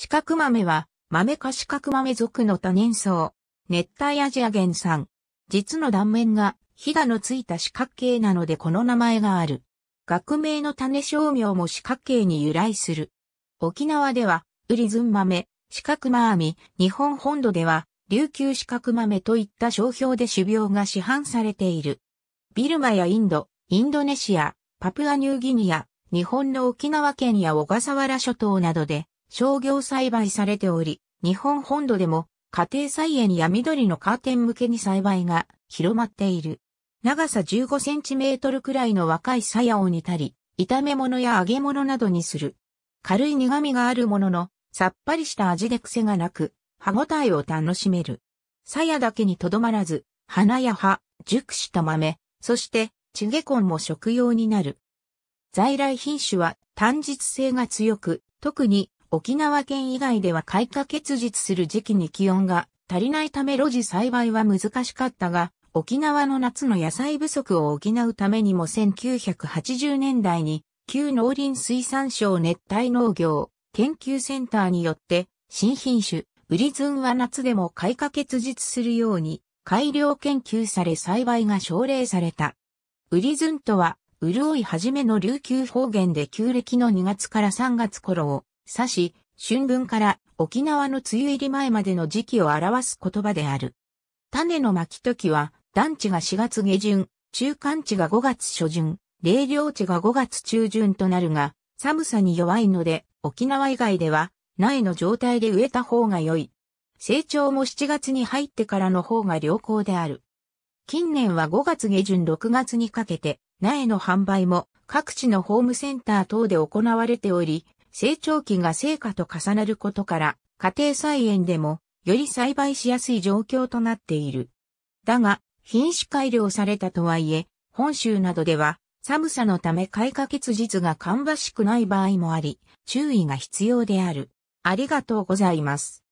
四角豆は、豆か四角豆属の多年草。熱帯アジア原産。実の断面が、ひだのついた四角形なのでこの名前がある。学名の種商名も四角形に由来する。沖縄では、ウリズン豆、四角マーミ、日本本土では、琉球四角豆といった商標で種苗が市販されている。ビルマやインド、インドネシア、パプアニューギニア、日本の沖縄県や小笠原諸島などで商業栽培されており、日本本土でも家庭菜園や緑のカーテン向けに栽培が広まっている。長さ15センチメートルくらいの若い鞘を煮たり、炒め物や揚げ物などにする。軽い苦味があるものの、さっぱりした味で癖がなく、歯ごたえを楽しめる。鞘だけにとどまらず、花や葉、熟した豆、そして、チゲコンも食用になる。在来品種は単実性が強く、特に沖縄県以外では開花結実する時期に気温が足りないため露地栽培は難しかったが、沖縄の夏の野菜不足を補うためにも1980年代に旧農林水産省熱帯農業研究センターによって新品種ウリズンは夏でも開花結実するように改良研究され栽培が奨励された。ウリズンとは、潤いはじめの琉球方言で旧暦の2月から3月頃を指し、春分から沖縄の梅雨入り前までの時期を表す言葉である。種の巻き時は、団地が4月下旬、中間地が5月初旬、冷涼地が5月中旬となるが、寒さに弱いので、沖縄以外では、苗の状態で植えた方が良い。成長も7月に入ってからの方が良好である。近年は5月下旬6月にかけて、苗の販売も各地のホームセンター等で行われており、成長期が成果と重なることから、家庭菜園でも、より栽培しやすい状況となっている。だが、品種改良されたとはいえ、本州などでは、寒さのため開花結実が芳しくない場合もあり、注意が必要である。ありがとうございます。